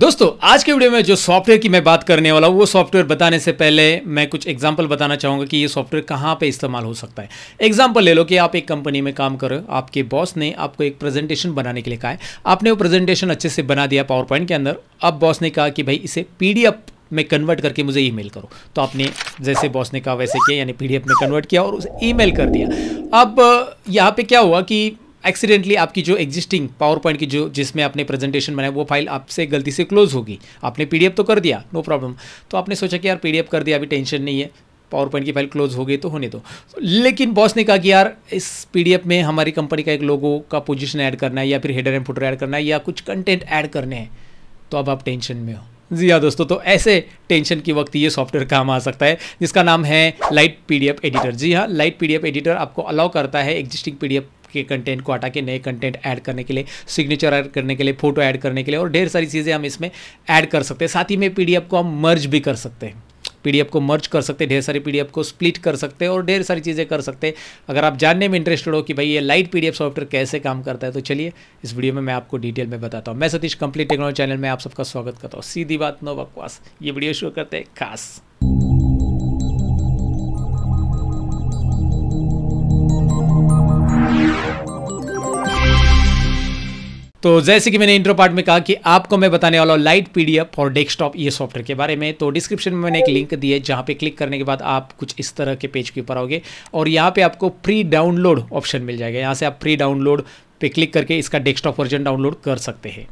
दोस्तों आज के वीडियो में जो सॉफ्टवेयर की मैं बात करने वाला हूँ वो सॉफ्टवेयर बताने से पहले मैं कुछ एग्जांपल बताना चाहूँगा कि ये सॉफ्टवेयर कहाँ पे इस्तेमाल हो सकता है एग्जांपल ले लो कि आप एक कंपनी में काम करो आपके बॉस ने आपको एक प्रेजेंटेशन बनाने के लिए कहा है आपने वो प्रेजेंटेशन अच्छे से बना दिया पावर पॉइंट के अंदर अब बॉस ने कहा कि भाई इसे पी में कन्वर्ट करके मुझे ईमेल करो तो आपने जैसे बॉस ने कहा वैसे किया यानी पीडीएफ में कन्वर्ट किया और उसे ईमेल कर दिया अब यहाँ पे क्या हुआ कि एक्सीडेंटली आपकी जो एग्जिस्टिंग पावर पॉइंट की जो जिसमें आपने प्रेजेंटेशन बनाया वो फाइल आपसे गलती से क्लोज होगी आपने पी तो कर दिया नो no प्रॉब्लम तो आपने सोचा कि यार पी कर दिया अभी टेंशन नहीं है पावर पॉइंट की फाइल क्लोज हो गई तो होने दो लेकिन बॉस ने कहा कि यार इस पीडीएफ में हमारी कंपनी का एक लोगो का पोजीशन ऐड करना है या फिर हेडर एंड फुटर ऐड करना है या कुछ कंटेंट ऐड करने हैं तो अब आप टेंशन में हो जी हाँ दोस्तों तो ऐसे टेंशन के वक्त ये सॉफ्टवेयर काम आ सकता है जिसका नाम है लाइट पीडीएफ एडिटर जी हाँ लाइट पीडीएफ एडिटर आपको अलाउ करता है एग्जिस्टिंग पीडीएफ के कंटेंट को हटा के नए कंटेंट ऐड करने के लिए सिग्नेचर ऐड करने के लिए फ़ोटो ऐड करने के लिए और ढेर सारी चीज़ें हम इसमें ऐड कर सकते हैं साथ ही में पी को हम मर्ज भी कर सकते हैं पीडीएफ को मर्ज कर सकते हैं ढेर सारी पीडीएफ को स्प्लिट कर सकते हैं और ढेर सारी चीज़ें कर सकते हैं अगर आप जानने में इंटरेस्टेड हो कि भाई ये लाइट पीडीएफ सॉफ्टवेयर कैसे काम करता है तो चलिए इस वीडियो में मैं आपको डिटेल में बताता हूँ मैं सतीश कंप्लीट टेक्नोलॉजी चैनल में आप सबका स्वागत करता हूँ सीधी बात नो बकवास ये वीडियो शुरू करते हैं खास तो जैसे कि मैंने इंट्रो पार्ट में कहा कि आपको मैं बताने वाला हूँ लाइट पीडीएफ फॉर डेस्कटॉप ये सॉफ्टवेयर के बारे में तो डिस्क्रिप्शन में मैंने एक लिंक दी है जहाँ पे क्लिक करने के बाद आप कुछ इस तरह के पेज के ऊपर आओगे और यहाँ पे आपको फ्री डाउनलोड ऑप्शन मिल जाएगा यहाँ से आप फ्री डाउनलोड पे क्लिक करके इसका डेस्कटॉप वर्जन डाउनलोड कर सकते हैं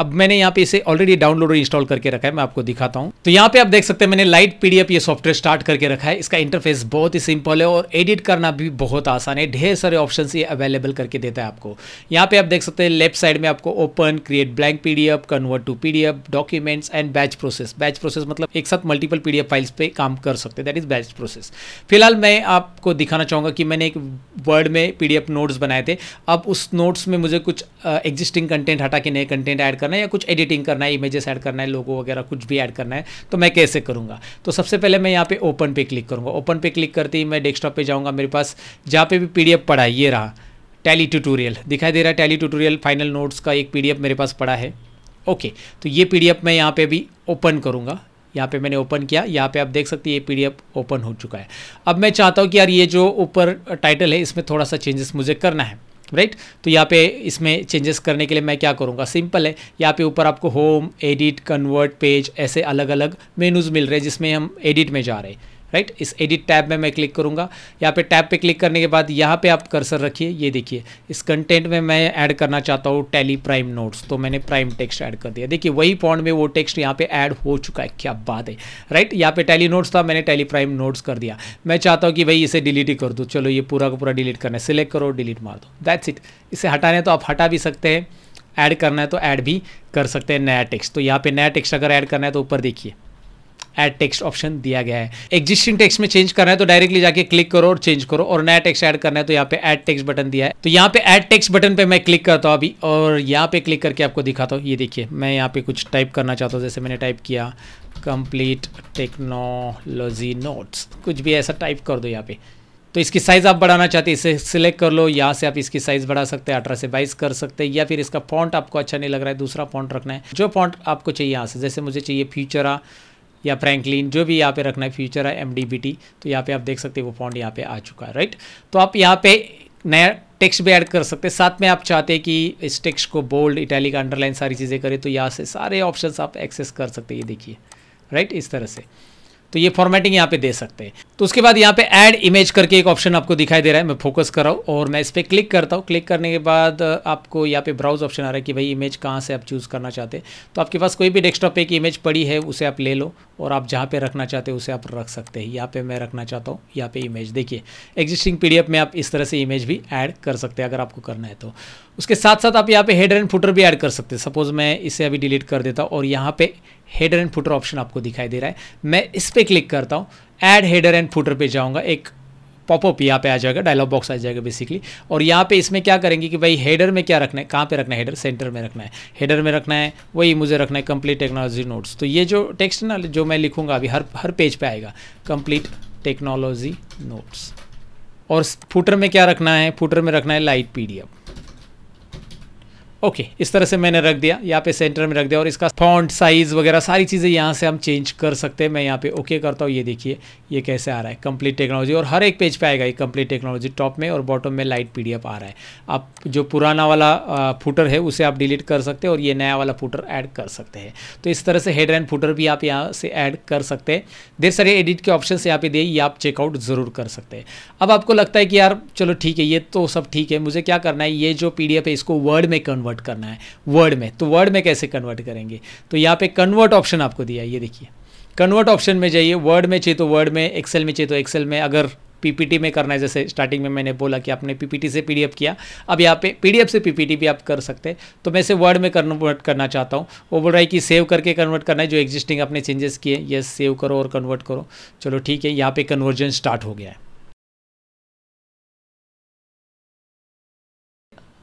अब मैंने यहाँ पे इसे ऑलरेडी डाउनलोड और इंस्टॉल करके रखा है मैं आपको दिखाता हूँ तो यहाँ पे आप देख सकते हैं मैंने लाइट पीडीएफ ये सॉफ्टवेयर स्टार्ट करके रखा है इसका इंटरफेस बहुत ही सिंपल है और एडिट करना भी बहुत आसान है ढेर सारे ऑप्शन ये अवेलेबल करके देता है आपको यहाँ पे आप देख सकते हैं लेफ्ट साइड में आपको open create blank PDF convert to PDF documents and batch process batch process मतलब एक साथ मल्टीपल पीडीएफ फाइल्स पे काम कर सकते हैं दैट इज बैच प्रोसेस फिलहाल मैं आपको दिखाना चाहूंगा कि मैंने एक वर्ड में पीडीएफ नोट्स बनाए थे अब उस नोट नोट्स में मुझे कुछ एग्जिस्टिंग कंटेंट हटा के नए कंटेंट ऐड करना है या कुछ एडिटिंग करना है इमेजेस ऐड करना है लोगो वगैरह कुछ भी ऐड करना है तो मैं कैसे करूँगा तो सबसे पहले मैं यहाँ पे ओपन पे क्लिक करूँगा ओपन पे क्लिक करते ही मैं डेस्कटॉप पे जाऊँगा मेरे पास जहाँ पे भी पीडीएफ पड़ा ये रहा टैली ट्यूटोरियल दिखाई दे रहा है टैली ट्यूटोरियल फाइनल नोट्स का एक पीडीएफ मेरे पास पड़ा है ओके तो ये पीडीएफ मैं यहाँ पे भी ओपन करूँगा यहाँ पे मैंने ओपन किया यहाँ पे आप देख सकते हैं ये पीडीएफ ओपन हो चुका है अब मैं चाहता हूँ कि यार ये जो ऊपर टाइटल है इसमें थोड़ा सा चेंजेस मुझे करना है राइट right? तो यहाँ पे इसमें चेंजेस करने के लिए मैं क्या करूँगा सिंपल है यहाँ पे ऊपर आपको होम एडिट कन्वर्ट पेज ऐसे अलग अलग मेनूज़ मिल रहे हैं जिसमें हम एडिट में जा रहे हैं राइट इस एडिट टैब में मैं क्लिक करूंगा यहाँ पे टैब पे क्लिक करने के बाद यहाँ पे आप कर्सर रखिए ये देखिए इस कंटेंट में मैं ऐड करना चाहता हूँ टैली प्राइम नोट्स तो मैंने प्राइम टेक्स्ट ऐड कर दिया देखिए वही पॉइंट में वो टेक्स्ट यहाँ पे ऐड हो चुका है क्या बात है राइट यहाँ पे टैली नोट्स था मैंने टैली प्राइम नोट्स कर दिया मैं चाहता हूँ कि भाई इसे डिलीट ही कर दूँ चलो ये पूरा का पूरा डिलीट करना है सिलेक्ट करो डिलीट मार दो दैट्स इट इसे हटाने तो आप हटा भी सकते हैं ऐड करना है तो ऐड भी कर सकते हैं नया टेक्स्ट तो यहाँ पे नया टेक्स्ट अगर ऐड करना है तो ऊपर देखिए एड टेक्स्ट ऑप्शन दिया गया है एक्जिस्टिंग टेक्स्ट में चेंज करना है तो डायरेक्टली जाके क्लिक करो और चेंज करो और नया टेक्स्ट ऐड करना है तो यहाँ पे एड टेक्स बटन दिया है तो यहाँ पे एड टेक्स्ट बटन पे मैं क्लिक करता हूँ अभी और यहाँ पे क्लिक करके आपको दिखाता हूँ ये देखिए मैं यहाँ पे कुछ टाइप करना चाहता हूँ जैसे मैंने टाइप किया कंप्लीट टेक्नोलॉजी नोट्स कुछ भी ऐसा टाइप कर दो यहाँ पे तो इसकी साइज़ आप बढ़ाना चाहते हैं इसे सिलेक्ट कर लो यहाँ से आप इसकी साइज़ बढ़ा सकते हैं अठारह से बाईस कर सकते हैं या फिर इसका फॉन्ट आपको अच्छा नहीं लग रहा है दूसरा फॉन्ट रखना है जो फॉन्ट आपको चाहिए यहाँ से जैसे मुझे चाहिए फ्यूचरा या फ्रैंकलिन जो भी यहाँ पे रखना है फ्यूचर है एम तो यहाँ पे आप देख सकते हैं वो फॉन्ड यहाँ पे आ चुका है राइट तो आप यहाँ पे नया टेक्स्ट भी ऐड कर सकते हैं साथ में आप चाहते हैं कि इस टेक्स्ट को बोल्ड इटैलिक अंडरलाइन सारी चीज़ें करें तो यहाँ से सारे ऑप्शन आप एक्सेस कर सकते हैं ये देखिए राइट इस तरह से तो ये फॉर्मेटिंग यहाँ पे दे सकते हैं तो उसके बाद यहाँ पे ऐड इमेज करके एक ऑप्शन आपको दिखाई दे रहा है मैं फोकस कर रहा हूँ और मैं इस पर क्लिक करता हूँ क्लिक करने के बाद आपको यहाँ पे ब्राउज ऑप्शन आ रहा है कि भाई इमेज कहाँ से आप चूज़ करना चाहते हैं तो आपके पास कोई भी डेस्कटॉप पे एक इमेज पड़ी है उसे आप ले लो और आप जहाँ पे रखना चाहते हैं उसे आप रख सकते हैं यहाँ पर मैं रखना चाहता हूँ यहाँ पे इमेज देखिए एग्जिस्टिंग पी में आप इस तरह से इमेज भी ऐड कर सकते हैं अगर आपको करना है तो उसके साथ साथ आप यहाँ पे हेड एंड फुटर भी ऐड कर सकते हैं सपोज मैं इसे अभी डिलीट कर देता हूँ और यहाँ पे हेड एंड फुटर ऑप्शन आपको दिखाई दे रहा है मैं इस पर क्लिक करता हूँ ऐड हेडर एंड फूटर पे जाऊँगा एक पॉपअप यहाँ पे आ जाएगा डायलॉग बॉक्स आ जाएगा बेसिकली और यहाँ पे इसमें क्या करेंगे कि भाई हेडर में क्या रखना है कहाँ पे रखना है हेडर सेंटर में रखना है हेडर में रखना है वही मुझे रखना है कंप्लीट टेक्नोलॉजी नोट्स तो ये जो टेक्स्ट ना जो मैं लिखूँगा अभी हर हर पेज पे आएगा कंप्लीट टेक्नोलॉजी नोट्स और फूटर में क्या रखना है फूटर में रखना है लाइट पी ओके okay, इस तरह से मैंने रख दिया यहाँ पे सेंटर में रख दिया और इसका फॉन्ट साइज़ वगैरह सारी चीज़ें यहाँ से हम चेंज कर सकते हैं मैं यहाँ पे ओके okay करता हूँ ये देखिए ये कैसे आ रहा है कंप्लीट टेक्नोलॉजी और हर एक पेज पे आएगा ये कंप्लीट टेक्नोलॉजी टॉप में और बॉटम में लाइट पीडीएफ आ रहा है आप जो पुराना वाला फूटर है उसे आप डिलीट कर सकते हैं और ये नया वाला फूटर ऐड कर सकते हैं तो इस तरह से हेड एंड फूटर भी आप यहाँ से ऐड कर सकते हैं ढेर सारे एडिट के ऑप्शन यहाँ पे दिए ये आप चेकआउट ज़रूर कर सकते हैं अब आपको लगता है कि यार चलो ठीक है ये तो सब ठीक है मुझे क्या करना है ये जो पी है इसको वर्ड में कन्वर्ट कन्वर्ट करना है वर्ड में तो वर्ड में कैसे कन्वर्ट करेंगे तो यहाँ पे कन्वर्ट ऑप्शन आपको दिया है ये देखिए कन्वर्ट ऑप्शन में जाइए वर्ड में चाहिए तो वर्ड में एक्सेल में चाहिए तो एक्सेल में अगर पीपीटी में करना है जैसे स्टार्टिंग में मैंने बोला कि आपने पीपीटी से पीडीएफ किया अब यहाँ पे पीडीएफ से पीपीटी भी आप कर सकते हैं तो मैं इसे वर्ड में कन्वर्ट करना चाहता हूँ वो बोल रहा है कि सेव करके कन्वर्ट करना है जो एग्जिस्टिंग आपने चेंजेस किए यस सेव करो और कन्वर्ट करो चलो ठीक है यहाँ पे कन्वर्जन स्टार्ट हो गया है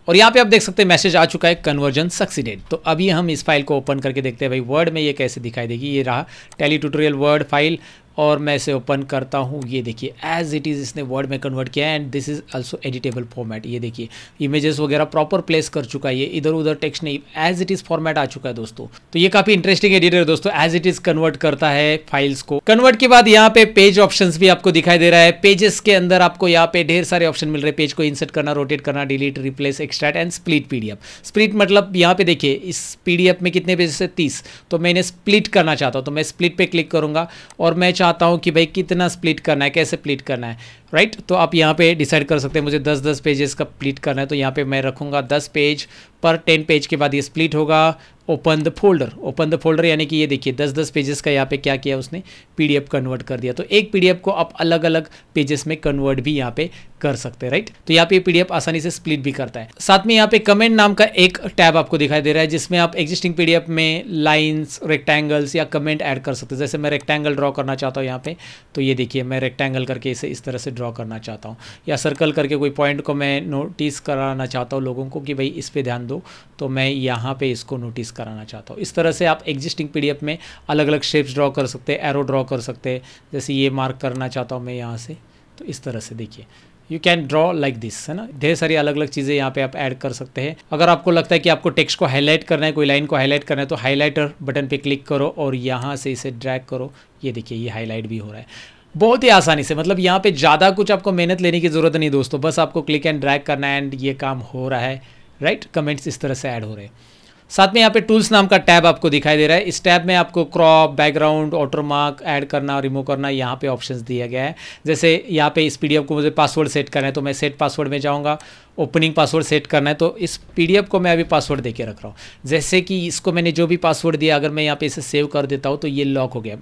और यहाँ पे आप देख सकते हैं मैसेज आ चुका है कन्वर्जन सक्सीडेड तो अभी हम इस फाइल को ओपन करके देखते हैं भाई वर्ड में ये कैसे दिखाई देगी ये रहा टेली ट्यूटोरियल वर्ड फाइल और मैं इसे ओपन करता हूँ ये देखिए एज इट इज़ इसने वर्ड में कन्वर्ट किया and this is also editable format ये देखिए इमेजेस वगैरह प्रॉपर प्लेस कर चुका है ये इधर उधर टेक्स्ट नहीं एज इट इज़ फॉर्मेट आ चुका है दोस्तों तो ये काफ़ी इंटरेस्टिंग एडिटर है दोस्तों एज इट इज़ कन्वर्ट करता है फाइल्स को कन्वर्ट के बाद यहाँ पे पेज ऑप्शन भी आपको दिखाई दे रहा है पेजेस के अंदर आपको यहाँ पे ढेर सारे ऑप्शन मिल रहे हैं पेज को इंसर्ट करना रोटेट करना delete replace extract and split PDF split मतलब यहाँ पे देखिए इस पीडीएफ में कितने पेजेस है तीस तो मैंने स्प्लिट करना चाहता हूँ तो मैं स्प्लिट पे क्लिक करूंगा और मैं चाहता हूँ कि भाई कितना स्प्लिट करना है कैसे प्लीट करना है राइट right? तो आप यहाँ पे डिसाइड कर सकते हैं मुझे 10 10 पेजेस का प्लीट करना है तो यहाँ पे मैं रखूँगा 10 पेज पर 10 पेज के बाद ये स्प्लिट होगा open the folder open the folder यानी कि ये देखिए दस दस पेजेस का यहाँ पे क्या किया उसने पीडीएफ कन्वर्ट कर दिया तो एक पीडीएफ को आप अलग अलग पेजेस में कन्वर्ट भी यहाँ पे कर सकते हैं राइट तो यहाँ पे पीडीएफ आसानी से स्प्लिट भी करता है साथ में यहाँ पे कमेंट नाम का एक टैब आपको दिखाई दे रहा है जिसमें आप एग्जिस्टिंग पीडीएफ में लाइन्स रेक्टेंगल्स या कमेंट ऐड कर सकते हैं जैसे मैं रेक्टेंगल ड्रॉ करना चाहता हूँ यहाँ पे तो ये देखिए मैं रेक्टेंगल करके इसे इस तरह से ड्रॉ करना चाहता हूँ या सर्कल करके कोई पॉइंट को मैं नोटिस कराना चाहता हूँ लोगों को कि भाई इस पर ध्यान दो तो मैं यहाँ पे इसको नोटिस कराना चाहता हूँ इस तरह से आप एग्जिस्टिंग पीडीएफ में अलग अलग शेप्स ड्रॉ कर सकते हैं एरो ड्रॉ कर सकते हैं जैसे ये मार्क करना चाहता हूँ मैं यहाँ से तो इस तरह से देखिए you can draw like this है ना ढेर सारी अलग अलग चीज़ें यहाँ पे आप ऐड कर सकते हैं अगर आपको लगता है कि आपको टेक्स्ट को हाईलाइट करना है कोई लाइन को हाईलाइट करना है तो हाईलाइटर बटन पे क्लिक करो और यहाँ से इसे ड्रैग करो ये देखिए ये हाईलाइट भी हो रहा है बहुत ही आसानी से मतलब यहाँ पे ज़्यादा कुछ आपको मेहनत लेने की ज़रूरत नहीं दोस्तों बस आपको क्लिक एंड ड्रैग करना है एंड ये काम हो रहा है राइट right? कमेंट्स इस तरह से ऐड हो रहे हैं साथ में यहाँ पे टूल्स नाम का टैब आपको दिखाई दे रहा है इस टैब में आपको क्रॉप बैकग्राउंड ऑटोमार्क ऐड करना रिमूव करना यहाँ पे ऑप्शंस दिया गया है जैसे यहाँ पे इस पीडीएफ को मुझे पासवर्ड सेट करना है तो मैं सेट पासवर्ड में जाऊँगा ओपनिंग पासवर्ड सेट करना है तो इस पीडीएफ को मैं अभी पासवर्ड दे रख रहा हूँ जैसे कि इसको मैंने जो भी पासवर्ड दिया अगर मैं यहाँ पे इसे सेव कर देता हूँ तो ये लॉक हो गया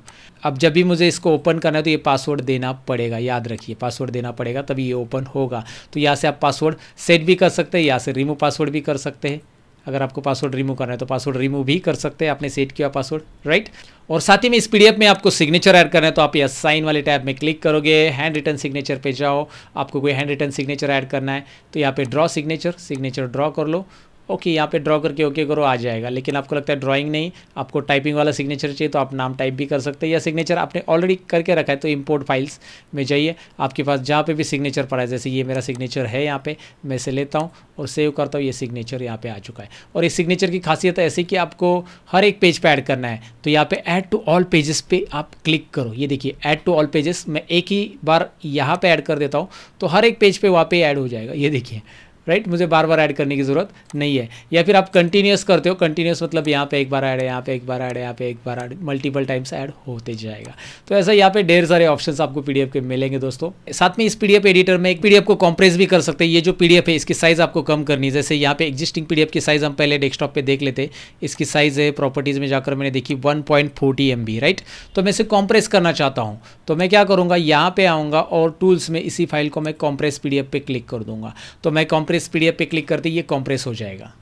अब जब भी मुझे इसको ओपन करना है तो ये पासवर्ड देना पड़ेगा याद रखिए पासवर्ड देना पड़ेगा तभी ये ओपन होगा तो यहाँ से आप पासवर्ड सेट भी कर सकते हैं यहाँ से रिमूव पासवर्ड भी कर सकते हैं अगर आपको पासवर्ड रिमूव करना है तो पासवर्ड रिमूव भी कर सकते हैं आपने सेट किया पासवर्ड राइट और साथ ही में इस पीडीएफ में आपको सिग्नेचर ऐड करना है तो आप यस साइन वाले टैब में क्लिक करोगे हैंड रिटर्न सिग्नेचर पे जाओ आपको कोई हैंड रिटर्न सिग्नेचर ऐड करना है तो यहाँ पे ड्रॉ सिग्नेचर सिग्नेचर ड्रॉ कर लो ओके यहाँ पे ड्रॉ करके ओके करो आ जाएगा लेकिन आपको लगता है ड्राइंग नहीं आपको टाइपिंग वाला सिग्नेचर चाहिए तो आप नाम टाइप भी कर सकते हैं या सिग्नेचर आपने ऑलरेडी करके रखा है तो इम्पोर्ट फाइल्स में जाइए आपके पास जहाँ पे भी सिग्नेचर पड़ा है जैसे ये मेरा सिग्नेचर है यहाँ पे मैं इसे लेता हूँ और सेव करता हूँ ये सिग्नेचर यहाँ पे आ चुका है और इस सिग्नेचर की खासियत ऐसी कि आपको हर एक पेज पर ऐड करना है तो यहाँ पर ऐड टू ऑल पेजेस पर आप क्लिक करो ये देखिए ऐड टू ऑल पेजेस मैं एक ही बार यहाँ पर ऐड कर देता हूँ तो हर एक पेज पर वहाँ पर ऐड हो जाएगा ये देखिए राइट मुझे बार बार ऐड करने की ज़रूरत नहीं है या फिर आप कंटिन्यूस करते हो कंटिन्यूस मतलब यहाँ पे एक बार ऐड है यहाँ पे एक बार ऐड है यहाँ पे एक बार ऐड मल्टीपल टाइम्स ऐड होते जाएगा तो ऐसा यहाँ पे ढेर सारे ऑप्शंस आपको पीडीएफ के मिलेंगे दोस्तों साथ में इस पीडीएफ एडिटर में एक पीडीएफ को कॉम्प्रेस भी कर सकते हैं ये जो पीडीएफ है इसकी साइज़ आपको कम करनी जैसे यहाँ पे एक्जिस्टिंग पीडीएफ की साइज़ हम पहले डेस्कटॉप पर देख लेते इसकी साइज़ है प्रॉपर्टीज़ में जाकर मैंने देखी वन पॉइंट राइट तो मैं इसे कॉम्प्रेस करना चाहता हूँ तो मैं क्या करूँगा यहाँ पे आऊँगा और टूल्स में इसी फाइल को मैं कॉम्प्रेस पी पे क्लिक कर दूंगा तो मैं कॉम्प्रेस कॉम्प्रेस पीडीएफ पे क्लिक करते ये कॉम्प्रेस हो जाएगा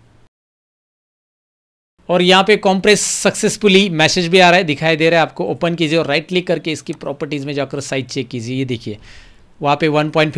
और यहाँ पे कॉम्प्रेस सक्सेसफुली मैसेज भी आ रहा है दिखाई दे रहा है आपको ओपन कीजिए और राइट क्लिक करके इसकी प्रॉपर्टीज़ में जाकर साइज चेक कीजिए ये देखिए वहाँ पे 1.50 पॉइंट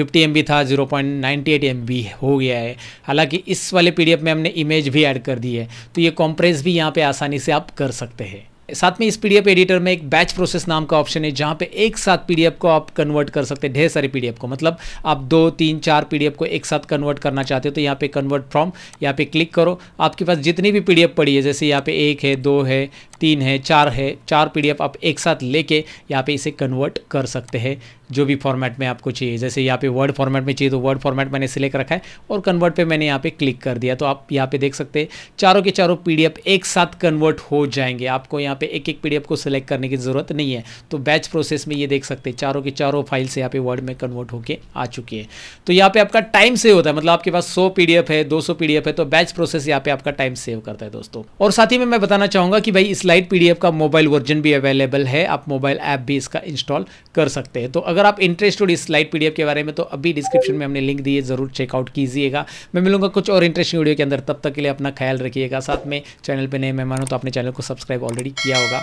था 0.98 पॉइंट हो गया है हालांकि इस वाले पीडीएफ में हमने इमेज भी ऐड कर दी है तो ये कॉम्प्रेस भी यहाँ पे आसानी से आप कर सकते हैं साथ में इस पीडीएफ एडिटर में एक बैच प्रोसेस नाम का ऑप्शन है जहाँ पे एक साथ पीडीएफ को आप कन्वर्ट कर सकते हैं ढेर सारे पीडीएफ को मतलब आप दो तीन चार पीडीएफ को एक साथ कन्वर्ट करना चाहते हो तो यहाँ पे कन्वर्ट फ्रॉम यहाँ पे क्लिक करो आपके पास जितनी भी पीडीएफ पड़ी है जैसे यहाँ पे एक है दो है तीन है चार है चार पीडीएफ आप एक साथ लेके यहाँ पे इसे कन्वर्ट कर सकते हैं जो भी फॉर्मेट में आपको चाहिए जैसे यहाँ पे वर्ड फॉर्मेट में चाहिए तो वर्ड फॉर्मेट मैंने सिलेक्ट रखा है और कन्वर्ट पे मैंने यहाँ पे क्लिक कर दिया तो आप यहाँ पे देख सकते हैं चारों के चारों पीडीएफ एक साथ कन्वर्ट हो जाएंगे आपको यहाँ पे एक एक पीडीएफ को सिलेक्ट करने की ज़रूरत नहीं है तो बैच प्रोसेस में ये देख सकते हैं चारों के चारों फाइल्स यहाँ पे वर्ड में कन्वर्ट होकर आ चुकी है तो यहाँ पे आपका टाइम सेव होता है मतलब आपके पास सौ पी है दो सौ है तो बैच प्रोसेस यहाँ पे आपका टाइम सेव करता है दोस्तों और साथ ही में मैं बताना चाहूंगा कि भाई इस लाइट पीडीएफ का मोबाइल वर्जन भी अवेलेबल है आप मोबाइल ऐप भी इसका इंस्टॉल कर सकते हैं तो अगर आप इंटरेस्टेड इस लाइट पीडीएफ के बारे में तो अभी डिस्क्रिप्शन में हमने लिंक दिए ज़रूर चेकआउट कीजिएगा मैं मिलूंगा कुछ और इंटरेस्टिंग वीडियो के अंदर तब तक के लिए अपना ख्याल रखिएगा साथ में चैनल पर नए मेहमान हो तो आपने चैनल को सब्सक्राइब ऑलरेडी किया होगा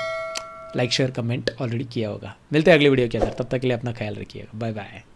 लाइक शेयर कमेंट ऑलरेडी किया होगा मिलते हैं अगले वीडियो के अंदर तब तक के लिए अपना ख्याल रखिएगा बाय बाय